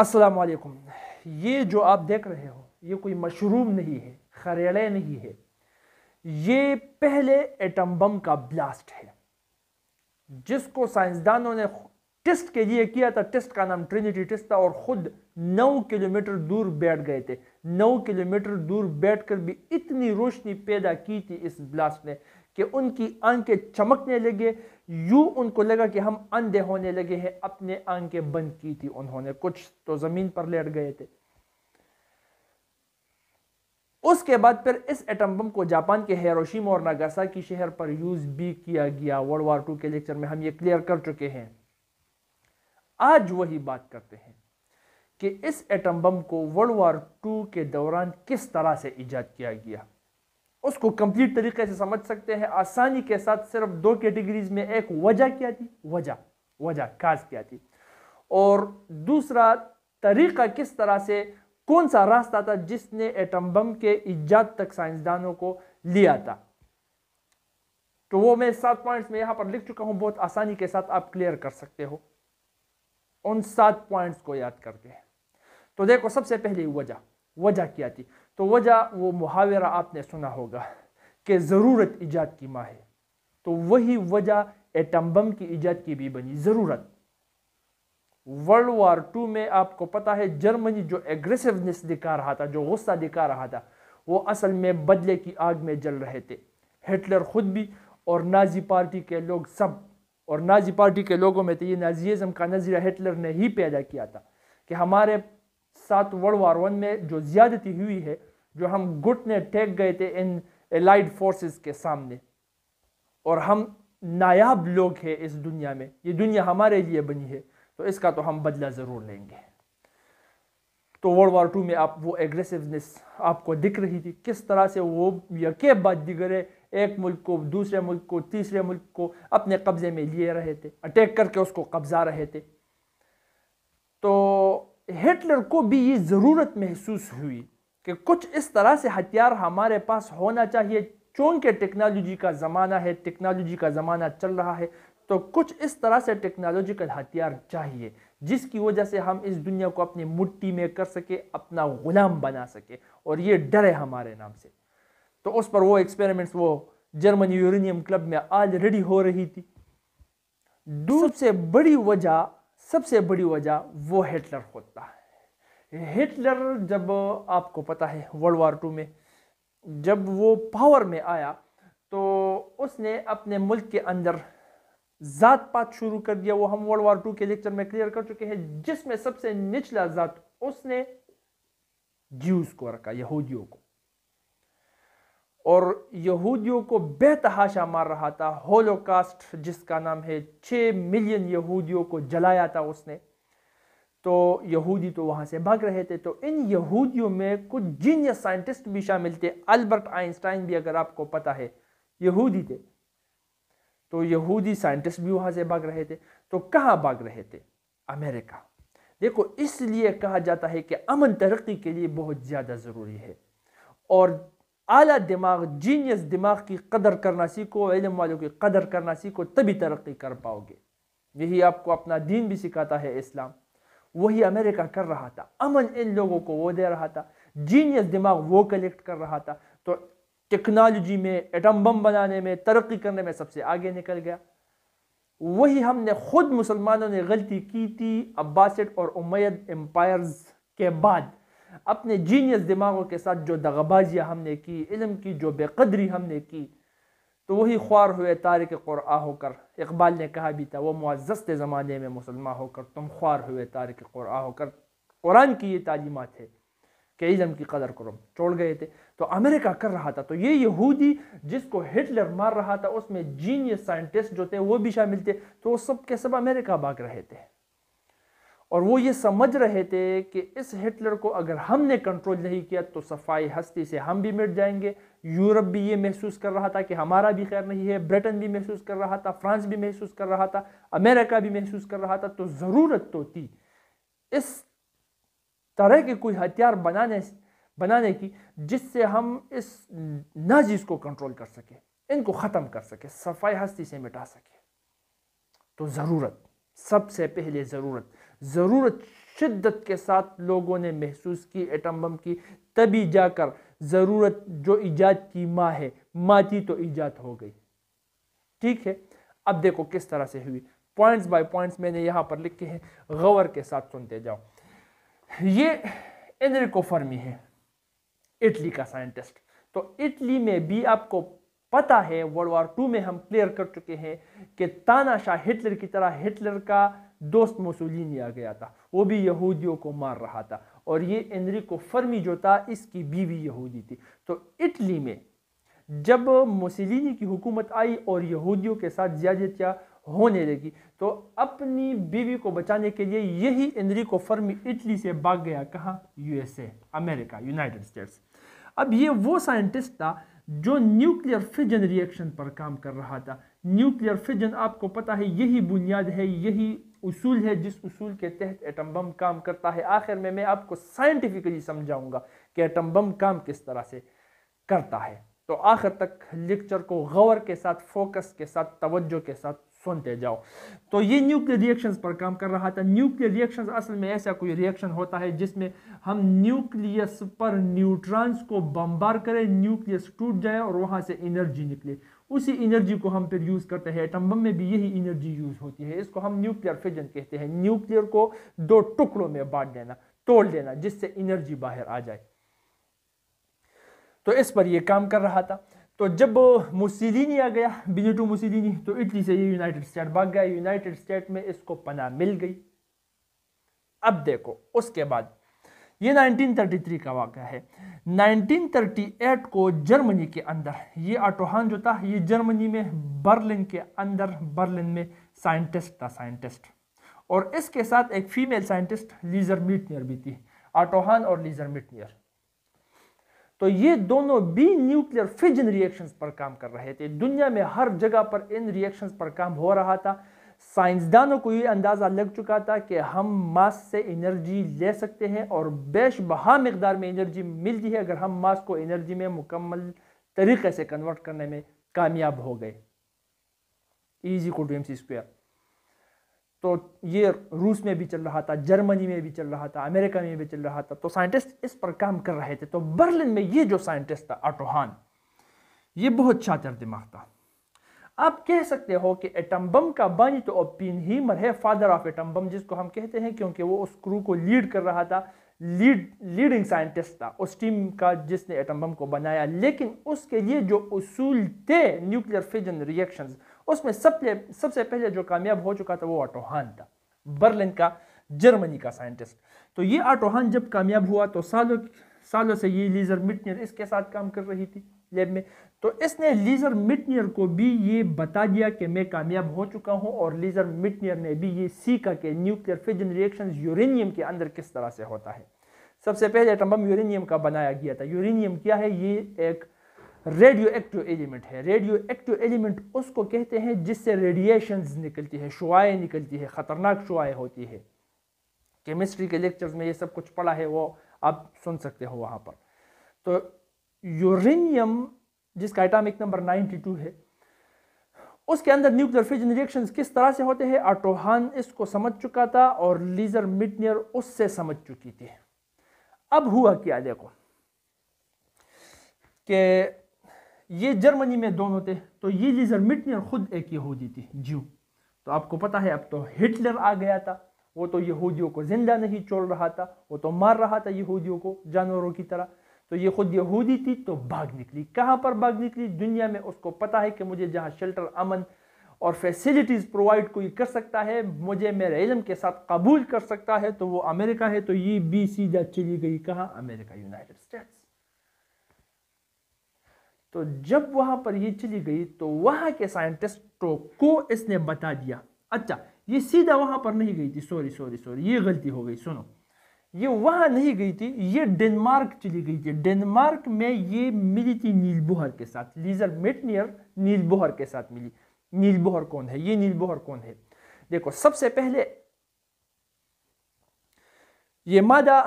अस्सलाम वालेकुम ये जो आप देख रहे हो ये कोई मशरूम नहीं है खरेड़े नहीं है ये पहले एटम बम का ब्लास्ट है जिसको साइंसदानों ने टेस्ट के लिए किया था टेस्ट का नाम ट्रिनिटी टेस्ट था और खुद 9 किलोमीटर दूर बैठ गए थे 9 किलोमीटर दूर बैठकर भी इतनी रोशनी पैदा की थी इस ब्लास्ट ने कि उनकी आंखें चमकने लगे यूं उनको लगा कि हम अंधे होने लगे हैं अपने आंखें बंद की थी उन्होंने कुछ तो ज़मीन पर लेट गए थे उसके बाद फिर इस एटम बम को जापान के हेरोशिमा और नागासाकी शहर पर यूज़ भी किया गया वर्ल्ड वार टू के लेक्चर में हम ये क्लियर कर चुके हैं आज वही बात करते हैं कि इस एटम बम को वर्ल्ड वार टू के दौरान किस तरह से ईजाद किया गया उसको कंप्लीट तरीके से समझ सकते हैं आसानी के साथ सिर्फ दो कैटेगरीज में एक वजह क्या थी वजह वजह काज क्या थी और दूसरा तरीका किस तरह से कौन सा रास्ता था जिसने एटम बम के इजाद तक साइंसदानों को लिया था तो वो मैं सात पॉइंट्स में यहां पर लिख चुका हूं बहुत आसानी के साथ आप क्लियर कर सकते हो उन सात पॉइंट्स को याद करके तो देखो सबसे पहले वजह वजह क्या थी तो वजह वो मुहावरा आपने सुना होगा कि ज़रूरत ईजाद की माँ है तो वही वजह एटम बम की ईजाद की भी बनी ज़रूरत वर्ल्ड वार टू में आपको पता है जर्मनी जो एग्रेसिवनेस दिखा रहा था जो गुस्सा दिखा रहा था वो असल में बदले की आग में जल रहे थे हिटलर खुद भी और नाजी पार्टी के लोग सब और नाजी पार्टी के लोगों में तो ये नाजीज़म का नज़रिया हिटलर ने ही पैदा किया था कि हमारे सात वर्ल्ड वार वन में जो ज्यादती हुई है जो हम गुट ने टेक गए थे इन एलाइड फोर्सेस के सामने और हम नायाब लोग हैं इस दुनिया में ये दुनिया हमारे लिए बनी है तो इसका तो हम बदला ज़रूर लेंगे तो वर्ल्ड वार टू में आप वो एग्रेसिवनेस आपको दिख रही थी किस तरह से वो यके बाद दिगरे एक मुल्क को दूसरे मुल्क को तीसरे मुल्क को अपने कब्ज़े में लिए रहे थे अटैक करके उसको कब्ज़ा रहे थे हिटलर को भी ये ज़रूरत महसूस हुई कि कुछ इस तरह से हथियार हमारे पास होना चाहिए चूँकि टेक्नोलॉजी का ज़माना है टेक्नोलॉजी का ज़माना चल रहा है तो कुछ इस तरह से टेक्नोलॉजिकल हथियार चाहिए जिसकी वजह से हम इस दुनिया को अपनी मुट्ठी में कर सके अपना गुलाम बना सके और ये डर है हमारे नाम से तो उस पर वो एक्सपेरिमेंट्स वो जर्मन यूरेनियम क्लब में ऑलरेडी हो रही थी दूसरे बड़ी वजह सबसे बड़ी वजह वो हिटलर होता है हिटलर जब आपको पता है वर्ल्ड वार टू में जब वो पावर में आया तो उसने अपने मुल्क के अंदर ज़ात पात शुरू कर दिया वो हम वर्ल्ड वार टू के लेक्चर में क्लियर कर चुके हैं जिसमें सबसे निचला ज़ात उसने ज्यूस को रखा यहूदियों को और यहूदियों को बेतहाशा मार रहा था होलोकास्ट जिसका नाम है छः मिलियन यहूदियों को जलाया था उसने तो यहूदी तो वहाँ से भाग रहे थे तो इन यहूदियों में कुछ जीनियस साइंटिस्ट भी शामिल थे अल्बर्ट आइंस्टाइन भी अगर आपको पता है यहूदी थे तो यहूदी साइंटिस्ट भी वहाँ से भाग रहे थे तो कहाँ भाग रहे थे अमेरिका देखो इसलिए कहा जाता है कि अमन तरक्की के लिए बहुत ज़्यादा ज़रूरी है और आला दिमाग जीनियस दिमाग की कदर करना सीखो इलम वालों की कदर करना सीखो तभी तरक्की कर पाओगे यही आपको अपना दीन भी सिखाता है इस्लाम वही अमेरिका कर रहा था अमन इन लोगों को वो दे रहा था जीनियस दिमाग वो कलेक्ट कर रहा था तो टेक्नोलॉजी में एटम बम बनाने में तरक्की करने में सबसे आगे निकल गया वही हमने खुद मुसलमानों ने गलती की थी अब्बासड और उमैद एम्पायर्स के बाद अपने जीनियस दिमागों के साथ जो दगाबाजियाँ हमने की इलम की जो बेकदरी हमने की तो वही ख्वार हुए तारिक क़ुरआ होकर इकबाल ने कहा भी था वो मुआज़ ज़माने में मुसलमान होकर तुम ख्वार हुए तारिक क़ुरआ होकर कुरान की ये तालीमत है कि इज़म की कदर करो छोड़ गए थे तो अमेरिका कर रहा था तो ये यहूदी जिसको हिटलर मार रहा था उसमें जीनियस साइंटिस्ट जो थे वो भी शामिल थे तो वो सब के सब अमेरिका भाग रहे थे और वो ये समझ रहे थे कि इस हिटलर को अगर हमने कंट्रोल नहीं किया तो सफाई हस्ती से हम भी मिट जाएंगे यूरोप भी ये महसूस कर रहा था कि हमारा भी खैर नहीं है ब्रिटेन भी महसूस कर रहा था फ्रांस भी महसूस कर रहा था अमेरिका भी महसूस कर रहा था तो ज़रूरत तो थी इस तरह के कोई हथियार बनाने बनाने की जिससे हम इस नाजीज़ को कंट्रोल कर सके इनको ख़त्म कर सके सफाई हस्ती से मिटा सके तो ज़रूरत सबसे पहले ज़रूरत ज़रूरत शिद्दत के साथ लोगों ने महसूस की एटम बम की तभी जाकर ज़रूरत जो ईजाद की माँ है माँ थी तो ईजाद हो गई ठीक है अब देखो किस तरह से हुई पॉइंट्स बाय पॉइंट्स मैंने यहाँ पर लिखे हैं गौर के साथ सुनते जाओ ये एनरिको फर्मी है इटली का साइंटिस्ट तो इटली में भी आपको पता है वर्ल्ड वार टू में हम क्लियर कर चुके हैं कि तानाशाह हिटलर की तरह हिटलर का दोस्त मोसोलिनी आ गया था वो भी यहूदियों को मार रहा था और ये एनरिको फर्मी जो था इसकी बीवी यहूदी थी तो इटली में जब मुसलिनी की हुकूमत आई और यहूदियों के साथ ज्यादतियाँ होने लगी तो अपनी बीवी को बचाने के लिए यही एनरिको फर्मी इटली से भाग गया कहाँ यूएसए अमेरिका यूनाइटेड स्टेट्स अब ये वो साइंटिस्ट था जो न्यूक्लियर फिजन रिएक्शन पर काम कर रहा था न्यूक्लियर फिजन आपको पता है यही बुनियाद है यही उसूल है जिस उसूल के तहत एटम बम काम करता है आखिर में मैं आपको साइंटिफिकली समझाऊंगा कि एटम बम काम किस तरह से करता है तो आखिर तक लेक्चर को गौर के साथ फोकस के साथ तवज्जो के साथ सुनते जाओ तो ये न्यूक्लियर रिएक्शंस पर काम कर रहा था न्यूक्लियर रिएक्शंस असल में ऐसा कोई रिएक्शन होता है जिसमें हम न्यूक्लियस पर न्यूट्रॉन्स को बम्बार करें न्यूक्लियस टूट जाए और वहाँ से एनर्जी निकले उसी एनर्जी को हम फिर यूज़ करते हैं एटम बम में भी यही एनर्जी यूज़ होती है इसको हम न्यूक्लियर फिजन कहते हैं न्यूक्लियर को दो टुकड़ों में बांट देना तोड़ देना जिससे एनर्जी बाहर आ जाए तो इस पर यह काम कर रहा था तो जब मुसीदीनी आ गया बिनिटो मुसीदीनी तो इटली से ये यूनाइटेड स्टेट भाग गया यूनाइटेड स्टेट में इसको पना मिल गई अब देखो उसके बाद ये 1933 का वाक़ है 1938 को जर्मनी के अंदर ये आटोहान जो था ये जर्मनी में बर्लिन के अंदर बर्लिन में साइंटिस्ट था साइंटिस्ट और इसके साथ एक फीमेल साइंटिस्ट लीजर मिटनियर भी थी आटोहान और लीजर मिटनियर तो ये दोनों भी न्यूक्लियर फिजन रिएक्शंस पर काम कर रहे थे दुनिया में हर जगह पर इन रिएक्शंस पर काम हो रहा था साइंसदानों को ये अंदाज़ा लग चुका था कि हम मास से एनर्जी ले सकते हैं और बेश बहा मकदार में एनर्जी मिलती है अगर हम मास को एनर्जी में मुकम्मल तरीके से कन्वर्ट करने में कामयाब हो गए ईजी को टू एम सी स्क्वेयर तो ये रूस में भी चल रहा था जर्मनी में भी चल रहा था अमेरिका में भी चल रहा था तो साइंटिस्ट इस पर काम कर रहे थे तो बर्लिन में ये जो साइंटिस्ट था अटोहान ये बहुत छात्र दिमाग था आप कह सकते हो कि एटम बम का बंज तो ओपिन हीमर है फादर ऑफ एटम बम जिसको हम कहते हैं क्योंकि वो उस क्रू को लीड कर रहा था लीड लीडिंग साइंटिस्ट था उस टीम का जिसने एटम बम को बनाया लेकिन उसके लिए जो उसूल थे न्यूक्लियर फिजन रिएक्शन उसमें सबसे सबसे पहले जो कामयाब हो चुका था वो ऑटोहान था बर्लिन का जर्मनी का साइंटिस्ट तो ये ऑटोहान जब कामयाब हुआ तो सालों सालों से ये लीजर मिटनियर इसके साथ काम कर रही थी लैब में तो इसने लीजर मिटनियर को भी ये बता दिया कि मैं कामयाब हो चुका हूँ और लीजर मिटनियर ने भी ये सीखा कि न्यूक्लियर फिजन रिएक्शन यूरेनियम के अंदर किस तरह से होता है सबसे पहले एटम्बम यूरेनियम का बनाया गया था यूरेनियम क्या है ये एक रेडियो एक्टिव एलिमेंट है रेडियो एक्टिव एलिमेंट उसको कहते हैं जिससे रेडिएशन निकलती है शुआएँ निकलती है ख़तरनाक शुआएँ होती है केमिस्ट्री के लेक्चर्स में ये सब कुछ पढ़ा है वो आप सुन सकते हो वहाँ पर तो यूरेनियम जिसका एटॉमिक नंबर 92 है उसके अंदर न्यूक्लियर फ्यूजन रिएक्शंस किस तरह से होते हैं आटोहान इसको समझ चुका था और लीजर मिडनियर उससे समझ चुकी थी अब हुआ क्या देखो कि ये जर्मनी में दोनों थे तो ये लीजर मिटनियर खुद एक यहूदी थी जीव तो आपको पता है अब तो हिटलर आ गया था वो तो यहूदियों को जिंदा नहीं छोड़ रहा था वो तो मार रहा था यहूदियों को जानवरों की तरह तो ये खुद यहूदी थी तो भाग निकली कहाँ पर भाग निकली दुनिया में उसको पता है कि मुझे जहाँ शेल्टर अमन और फैसिलिटीज़ प्रोवाइड कोई कर सकता है मुझे मेरे इलम के साथ कबूल कर सकता है तो वो अमेरिका है तो ये बी सीधा चली गई कहाँ अमेरिका यूनाइटेड स्टेट्स तो जब वहाँ पर ये चली गई तो वहाँ के साइंटिस्टों तो को इसने बता दिया अच्छा ये सीधा वहाँ पर नहीं गई थी सॉरी सॉरी सॉरी ये गलती हो गई सुनो ये वहाँ नहीं गई थी ये डेनमार्क चली गई थी डेनमार्क में ये मिली थी नीलबोहर के साथ लीजर मेटनियर नीलबोहर के साथ मिली नीलबोहर कौन है ये नीलबोहर कौन है देखो सबसे पहले ये मादा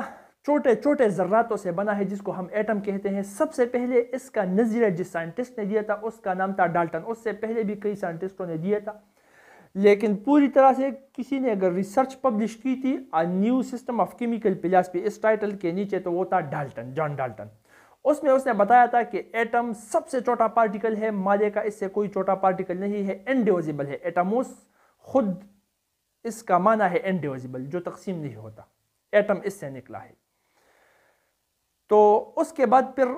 छोटे छोटे जर्रातों से बना है जिसको हम एटम कहते हैं सबसे पहले इसका नज़ीरा जिस साइंटिस्ट ने दिया था उसका नाम था डाल्टन उससे पहले भी कई साइंटिस्टों ने दिया था लेकिन पूरी तरह से किसी ने अगर रिसर्च पब्लिश की थी a new system of chemical philosophy पे इस टाइटल के नीचे तो वो था डाल्टन जॉन डाल्टन उसमें उसने बताया था कि एटम सबसे छोटा पार्टिकल है माले का इससे कोई छोटा पार्टिकल नहीं है एनडिविजिबल है एटमोस खुद इसका माना है एनडिविजिबल जो तकसीम नहीं होता एटम इससे निकला है तो उसके बाद फिर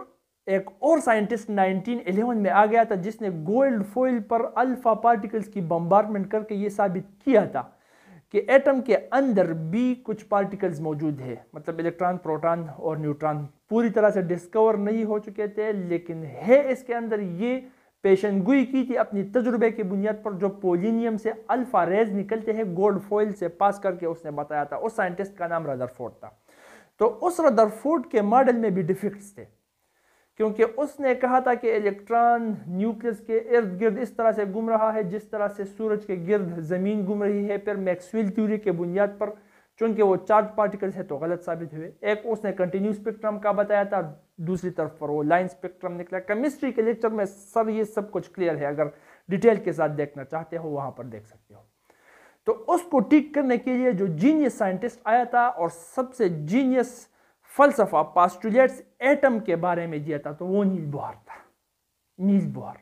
एक और साइंटिस्ट 1911 में आ गया था जिसने गोल्ड फॉइल पर अल्फा पार्टिकल्स की बम्बार्टमेंट करके ये साबित किया था कि एटम के अंदर भी कुछ पार्टिकल्स मौजूद है मतलब इलेक्ट्रॉन प्रोटॉन और न्यूट्रॉन पूरी तरह से डिस्कवर नहीं हो चुके थे लेकिन है इसके अंदर ये पेशन गुई की थी अपनी तजुर्बे की बुनियाद पर जो पोलिनियम से अल्फा रेज निकलते हैं गोल्ड फॉइल से पास करके उसने बताया था उस साइंटिस्ट का नाम रदरफोर्ड था तो उस रदरफोर्ड के मॉडल में भी डिफिक्ट थे क्योंकि उसने कहा था कि इलेक्ट्रॉन न्यूक्लियस के इर्द गिर्द इस तरह से घूम रहा है जिस तरह से सूरज के गिर्द ज़मीन घूम रही है फिर मैक्सवेल थ्योरी के बुनियाद पर चूंकि वो चार्ज पार्टिकल्स है तो गलत साबित हुए एक उसने कंटिन्यू स्पेक्ट्रम का बताया था दूसरी तरफ पर वो लाइन स्पेक्ट्रम निकला केमिस्ट्री के लेक्चर में सर ये सब कुछ क्लियर है अगर डिटेल के साथ देखना चाहते हो वहां पर देख सकते हो तो उसको ठीक करने के लिए जो जीनियस साइंटिस्ट आया था और सबसे जीनियस फलसफा पास्टुलेट्स एटम के बारे में दिया था तो वो नील बोहर था नील बोहर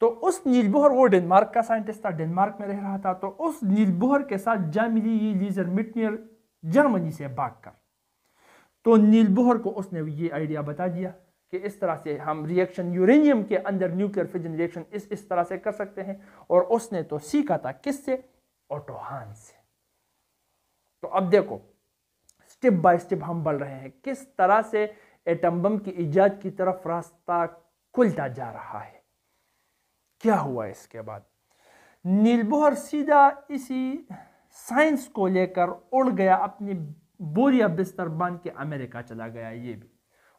तो उस नील बोहर वो डेनमार्क का साइंटिस्ट था डेनमार्क में रह रहा था तो उस नील बोहर के साथ जामिली लीजर मिटनियर जर्मनी से भाग कर तो नील बोहर को उसने ये आइडिया बता दिया कि इस तरह से हम रिएक्शन यूरेनियम के अंदर न्यूक्लियर फिजन रिएक्शन इस इस तरह से कर सकते हैं और उसने तो सीखा था किससे ऑटोहान से तो अब देखो स्टेप बाय स्टेप हम बढ़ रहे हैं किस तरह से एटम बम की ईजाद की तरफ रास्ता खुलता जा रहा है क्या हुआ इसके बाद नीलबोहर सीधा इसी साइंस को लेकर उड़ गया अपनी बोरिया बिस्तर बांध के अमेरिका चला गया ये भी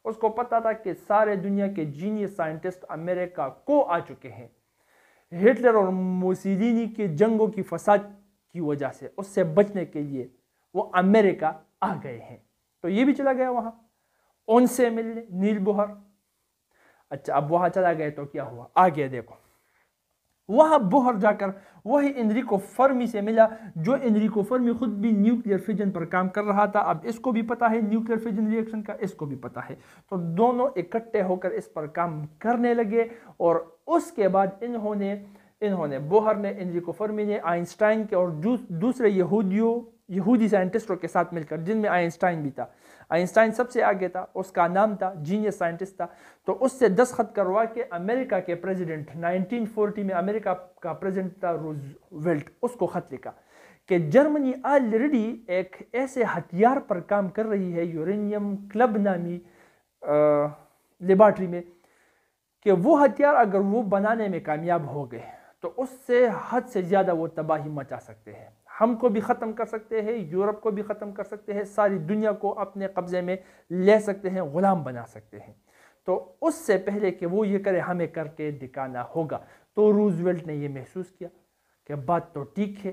उसको पता था कि सारे दुनिया के जीनियस साइंटिस्ट अमेरिका को आ चुके हैं हिटलर और मुसीदीनी के जंगों की फसाद की वजह से उससे बचने के लिए वो अमेरिका आ गए हैं तो ये भी चला गया वहां उनसे मिलने नीलबुहर अच्छा अब वहां चला गए तो क्या हुआ गया देखो वहां बुहर जाकर वही इंद्रिको फर्मी से मिला जो इंद्रिको फर्मी खुद भी न्यूक्लियर फिजन पर काम कर रहा था अब इसको भी पता है न्यूक्लियर फिजन रिएक्शन का इसको भी पता है तो दोनों इकट्ठे होकर इस पर काम करने लगे और उसके बाद इन्होंने इन्होंने बोहर ने इंद्रिको फर्मी ने आइंस्टाइन के और दूसरे यहूदियों यहूदी साइंटिस्टों के साथ मिलकर जिनमें आइंस्टाइन भी था आइंस्टाइन सबसे आगे था उसका नाम था जीनियस साइंटिस्ट था तो उससे दस्खत करवा के अमेरिका के प्रेसिडेंट 1940 में अमेरिका का प्रेसिडेंट था रोज वेल्ट उसको ख़त लिखा कि जर्मनी ऑलरेडी एक ऐसे हथियार पर काम कर रही है यूरेनियम क्लब नामी लेबार्ट्री में कि वो हथियार अगर वो बनाने में कामयाब हो गए तो उससे हद से ज़्यादा वो तबाही मचा सकते हैं हमको भी ख़त्म कर सकते हैं यूरोप को भी ख़त्म कर सकते हैं सारी दुनिया को अपने कब्ज़े में ले सकते हैं ग़ुलाम बना सकते हैं तो उससे पहले कि वो ये करे हमें करके दिखाना होगा तो रूजवेल्ट ने ये महसूस किया कि बात तो ठीक है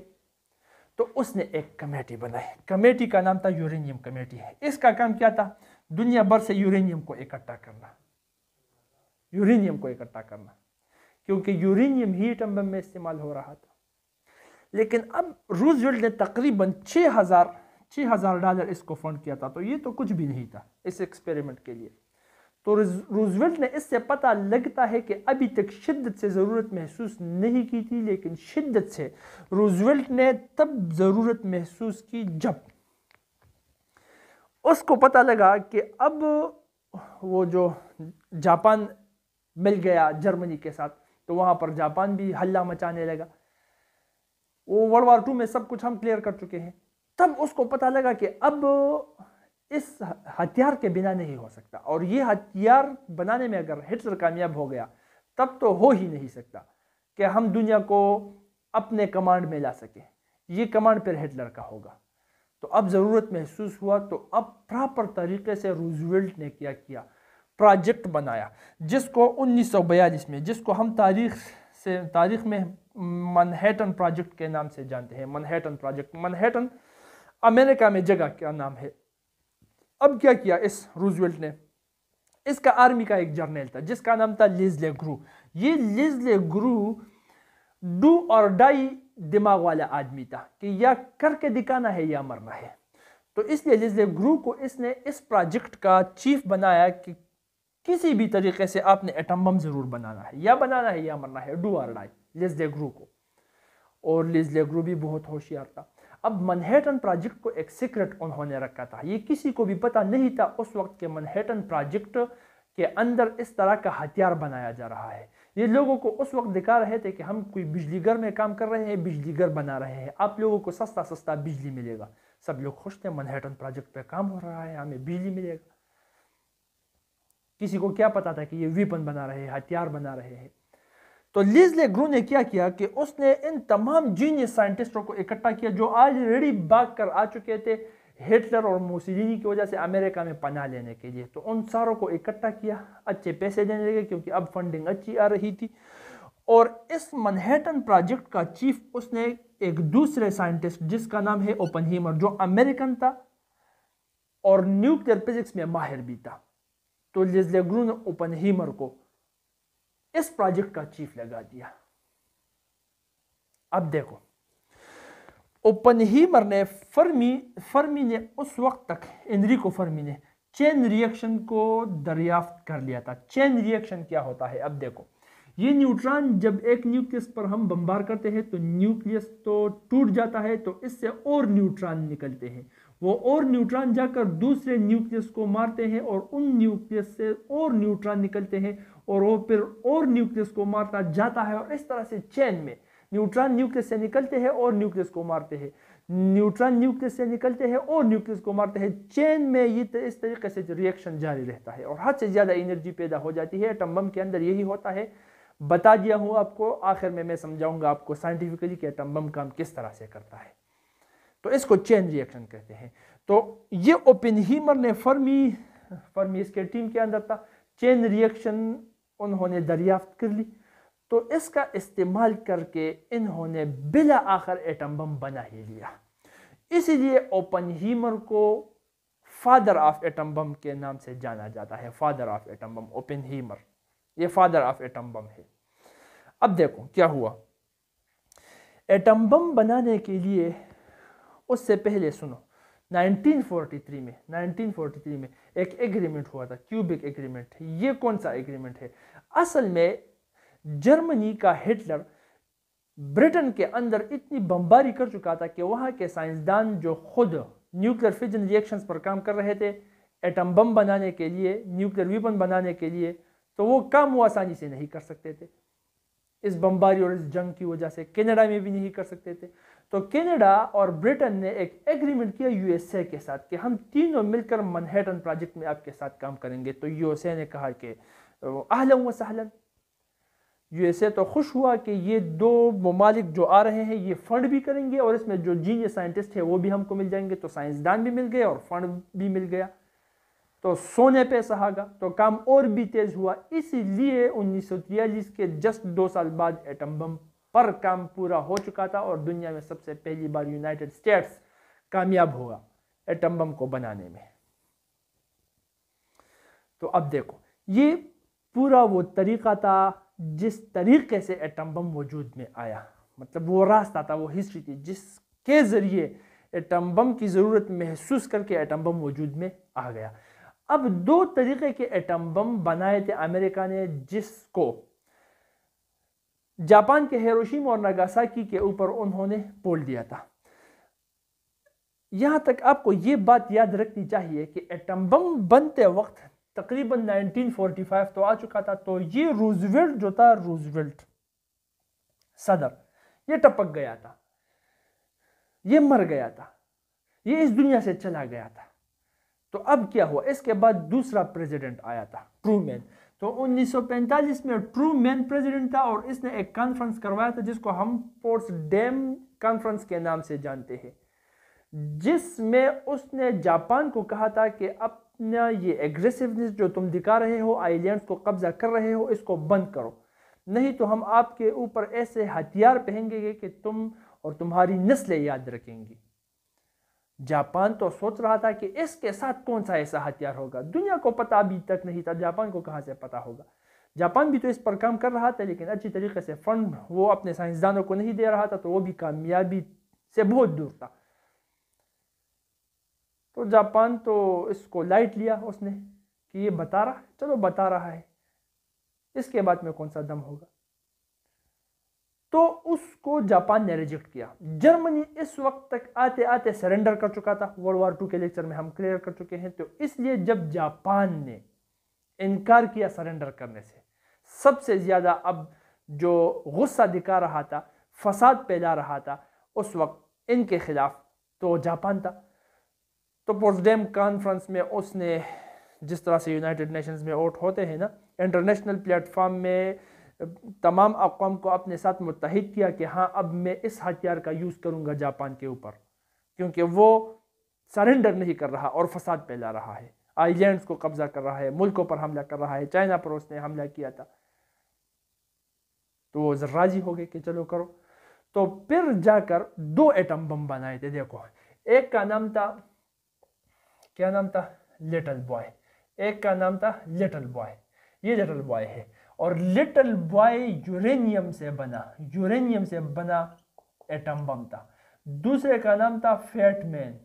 तो उसने एक कमेटी बनाई कमेटी का नाम था यूरेनियम कमेटी है इसका काम क्या था दुनिया भर से यूरेनियम को इकट्ठा करना यूरेनियम को इकट्ठा करना क्योंकि यूरेनियम हीट बम में इस्तेमाल हो रहा था लेकिन अब रूजवेल्ट ने तकरीबन छः हज़ार छः हज़ार डॉलर इसको फंड किया था तो ये तो कुछ भी नहीं था इस एक्सपेरिमेंट के लिए तो रूजवेल्ट ने इससे पता लगता है कि अभी तक शिद्दत से ज़रूरत महसूस नहीं की थी लेकिन शिद्दत से रूजवेल्ट ने तब ज़रूरत महसूस की जब उसको पता लगा कि अब वो जो जापान मिल गया जर्मनी के साथ तो वहाँ पर जापान भी हल्ला मचाने लगा वर्ल्ड वार टू में सब कुछ हम क्लियर कर चुके हैं तब उसको पता लगा कि अब इस हथियार के बिना नहीं हो सकता और ये हथियार बनाने में अगर हिटलर कामयाब हो गया तब तो हो ही नहीं सकता कि हम दुनिया को अपने कमांड में ला सकें ये कमांड पर हिटलर का होगा तो अब ज़रूरत महसूस हुआ तो अब प्रॉपर तरीके से रूजवेल्ट ने क्या किया प्रोजेक्ट बनाया जिसको 1942 में जिसको हम तारीख से तारीख में मनहेटन प्रोजेक्ट के नाम से जानते हैं मनहेटन प्रोजेक्ट मनहेटन अमेरिका में जगह का नाम है अब क्या किया इस रूजवेल्ट ने इसका आर्मी का एक जर्नल था जिसका नाम था लिजले ग्रू ये लिजले ग्रू डू और डाई दिमाग वाला आदमी था कि या करके दिखाना है या मरना है तो इसलिए लिजले ग्रू को इसने इस प्रोजेक्ट का चीफ बनाया कि किसी भी तरीके से आपने एटम बम ज़रूर बनाना है या बनाना है या मरना है डू और डाई लेग्रू को और लिज लेग्रू भी बहुत होशियार था अब मनहेटन प्रोजेक्ट को एक सीक्रेट उन्होंने रखा था ये किसी को भी पता नहीं था उस वक्त के मनहेटन प्रोजेक्ट के अंदर इस तरह का हथियार बनाया जा रहा है ये लोगों को उस वक्त दिखा रहे थे कि हम कोई बिजली घर में काम कर रहे हैं बिजली घर बना रहे हैं आप लोगों को सस्ता सस्ता बिजली मिलेगा सब लोग खुश थे मनहेटन प्रोजेक्ट पे काम हो रहा है हमें बिजली मिलेगा किसी को क्या पता था कि ये वीपन बना रहे हैं हथियार बना रहे हैं तो लीजले ग्रू ने क्या किया कि उसने इन तमाम जीनियस साइंटिस्टों को इकट्ठा किया जो ऑलरेडी भाग कर आ चुके थे हिटलर और मोसीजी की वजह से अमेरिका में पना लेने के लिए तो उन सारों को इकट्ठा किया अच्छे पैसे देने लगे क्योंकि अब फंडिंग अच्छी आ रही थी और इस मनहेटन प्रोजेक्ट का चीफ उसने एक दूसरे साइंटिस्ट जिसका नाम है हीमर जो अमेरिकन था और न्यूक्लियर फिजिक्स में माहिर भी था तो लिजलेग्रू ने हीमर को इस प्रोजेक्ट का चीफ लगा दिया अब देखो ओपन ही मरने फर्मी फर्मी ने उस वक्त तक एनरिको फर्मी ने चेन रिएक्शन को दरियाफ्त कर लिया था चेन रिएक्शन क्या होता है अब देखो ये न्यूट्रॉन जब एक न्यूक्लियस पर हम बम्बार करते हैं तो न्यूक्लियस तो टूट जाता है तो इससे और न्यूट्रॉन निकलते हैं वो और न्यूट्रॉन जाकर दूसरे न्यूक्लियस को मारते हैं और उन न्यूक्लियस से और न्यूट्रॉन निकलते हैं और वो फिर और न्यूक्लियस को मारता जाता है और इस तरह से चैन में न्यूट्रॉन न्यूक्लियस से निकलते हैं और न्यूक्लियस को मारते हैं न्यूट्रॉन न्यूक्लियस से निकलते हैं और न्यूक्लियस को मारते हैं चेन में ये इस तरीके से रिएक्शन जारी रहता है और हद से ज़्यादा एनर्जी पैदा हो जाती है एटम बम के अंदर यही होता है बता दिया हूँ आपको आखिर में मैं समझाऊंगा आपको साइंटिफिकली कि एटम बम काम किस तरह से करता है तो इसको चेन रिएक्शन कहते हैं तो ये ओपिन ने फर्मी फर्मी इसके टीम के अंदर था चेन रिएक्शन उन्होंने दरियाफ्त कर ली तो इसका इस्तेमाल करके इन्होंने बिला आखिर एटम बम बना ही लिया इसीलिए ओपन हीमर को फादर ऑफ एटम बम के नाम से जाना जाता है father of atom bomb Oppenheimer ये फादर ऑफ एटम बम है अब देखो क्या हुआ एटम बम बनाने के लिए उससे पहले सुनो 1943 में 1943 में एक एग्रीमेंट हुआ था क्यूबिक एग्रीमेंट ये कौन सा एग्रीमेंट है असल में जर्मनी का हिटलर ब्रिटेन के अंदर इतनी बमबारी कर चुका था कि वहाँ के साइंसदान जो खुद न्यूक्लियर फिजन रिएक्शंस पर काम कर रहे थे एटम बम बनाने के लिए न्यूक्लियर वीपन बनाने के लिए तो वो काम वो आसानी से नहीं कर सकते थे इस बमबारी और इस जंग की वजह से कैनेडा में भी नहीं कर सकते थे तो कनाडा और ब्रिटेन ने एक एग्रीमेंट किया यूएसए के साथ कि हम तीनों मिलकर मनहेटन प्रोजेक्ट में आपके साथ काम करेंगे तो यूएसए ने कहा कि आहलम व सहलन यूएसए तो खुश हुआ कि ये दो ममालिक जो आ रहे हैं ये फंड भी करेंगे और इसमें जो जीनियस साइंटिस्ट है वो भी हमको मिल जाएंगे तो साइंसदान भी मिल गए और फंड भी मिल गया तो सोने पे सहागा तो काम और भी तेज हुआ इसीलिए उन्नीस के जस्ट दो साल बाद एटम बम पर काम पूरा हो चुका था और दुनिया में सबसे पहली बार यूनाइटेड स्टेट्स कामयाब हुआ एटम बम को बनाने में तो अब देखो ये पूरा वो तरीका था जिस तरीके से एटम बम वजूद में आया मतलब वो रास्ता था वो हिस्ट्री थी जिसके ज़रिए एटम बम की ज़रूरत महसूस करके एटम बम वजूद में आ गया अब दो तरीके के एटम बम बनाए थे अमेरिका ने जिसको जापान के हेरोशिम और नागासाकी के ऊपर उन्होंने पोल दिया था यहाँ तक आपको ये बात याद रखनी चाहिए कि एटम बम बनते वक्त तकरीबन 1945 तो आ चुका था तो ये रूजवेल्ट जो था रूजवेल्ट सदर ये टपक गया था ये मर गया था ये इस दुनिया से चला गया था तो अब क्या हुआ इसके बाद दूसरा प्रेसिडेंट आया था ट्रूमैन तो 1945 में ट्रू मैन प्रेसिडेंट था और इसने एक कॉन्फ्रेंस करवाया था जिसको हम पोर्ट्स डैम कॉन्फ्रेंस के नाम से जानते हैं जिसमें उसने जापान को कहा था कि अपना ये एग्रेसिवनेस जो तुम दिखा रहे हो आइलैंड्स को कब्जा कर रहे हो इसको बंद करो नहीं तो हम आपके ऊपर ऐसे हथियार पहनेंगे कि तुम और तुम्हारी नस्लें याद रखेंगी जापान तो सोच रहा था कि इसके साथ कौन सा ऐसा हथियार होगा दुनिया को पता अभी तक नहीं था जापान को कहाँ से पता होगा जापान भी तो इस पर काम कर रहा था लेकिन अच्छी तरीके से फंड वो अपने साइंसदानों को नहीं दे रहा था तो वो भी कामयाबी से बहुत दूर था तो जापान तो इसको लाइट लिया उसने कि ये बता रहा है चलो बता रहा है इसके बाद में कौन सा दम होगा तो उसको जापान ने रिजेक्ट किया जर्मनी इस वक्त तक आते आते सरेंडर कर चुका था वर्ल्ड वॉर टू के लेक्चर में हम क्लियर कर चुके हैं तो इसलिए जब जापान ने इनकार किया सरेंडर करने से सबसे ज़्यादा अब जो गुस्सा दिखा रहा था फसाद फैला रहा था उस वक्त इनके खिलाफ तो जापान था तो पोर्सडेम कॉन्फ्रेंस में उसने जिस तरह से यूनाइटेड नेशंस में वोट होते हैं ना इंटरनेशनल प्लेटफॉर्म में तमाम अकवाम को अपने साथ मुतहद किया कि हाँ अब मैं इस हथियार का यूज़ करूँगा जापान के ऊपर क्योंकि वो सरेंडर नहीं कर रहा और फसाद फैला रहा है आइलैंड्स को कब्जा कर रहा है मुल्कों पर हमला कर रहा है चाइना पर उसने हमला किया था तो वो राजी हो गए कि चलो करो तो फिर जाकर दो एटम बम बनाए थे देखो एक का नाम था क्या नाम था लिटल बॉय एक का नाम था लिटल बॉय ये लिटल बॉय है और लिटिल बॉय यूरेनियम से बना यूरेनियम से बना एटम बम था दूसरे का नाम था फैटमैन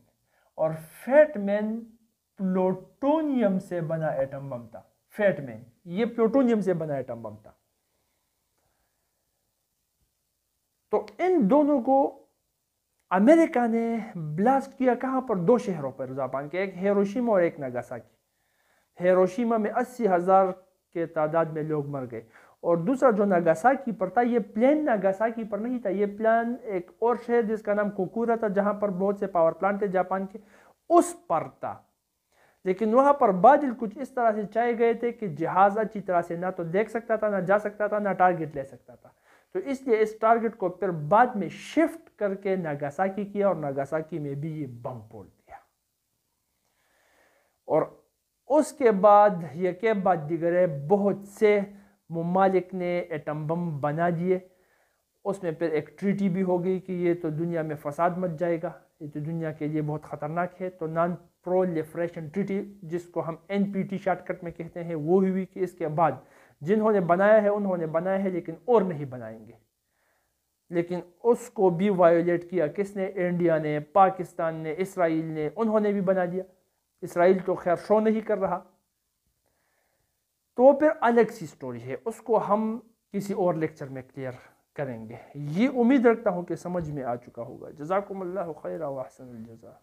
और फैटमैन प्लूटोनियम से बना एटम बम था फैटमैन ये प्लूटोनियम से बना एटम बम था तो इन दोनों को अमेरिका ने ब्लास्ट किया कहां पर दो शहरों पर जापान के एक हेरोशिमा और एक नागासाकी हेरोशिमा में अस्सी हज़ार के तादाद में लोग मर गए और दूसरा जो नागासाकी पर था ये प्लान नागासाकी पर नहीं था ये प्लान एक और शहर जिसका नाम कुकुरा था जहाँ पर बहुत से पावर प्लांट थे जापान के उस पर था लेकिन वहाँ पर बादल कुछ इस तरह से चाहे गए थे कि जहाज अच्छी तरह से ना तो देख सकता था ना जा सकता था ना टारगेट ले सकता था तो इसलिए इस टारगेट को फिर बाद में शिफ्ट करके नागासाकी किया और नागासाकी में भी ये बम फोड़ दिया और उसके बाद यके बाद दिगर बहुत से ममालिक ने एटम बम बना दिए उसमें फिर एक ट्रीटी भी हो गई कि ये तो दुनिया में फसाद मच जाएगा ये तो दुनिया के लिए बहुत ख़तरनाक है तो नॉन प्रोलिफ्रेशन ट्रीटी जिसको हम एन पी टी शॉर्टकट में कहते हैं वो हुई कि इसके बाद जिन्होंने बनाया है उन्होंने बनाया है लेकिन और नहीं बनाएंगे लेकिन उसको भी वायोलेट किया किसने इंडिया ने पाकिस्तान ने इसराइल ने उन्होंने भी बना दिया इसराइल तो खैर शो नहीं कर रहा तो फिर अलग सी स्टोरी है उसको हम किसी और लेक्चर में क्लियर करेंगे ये उम्मीद रखता हूँ कि समझ में आ चुका होगा जजाकमल्ला खैर वासन जजा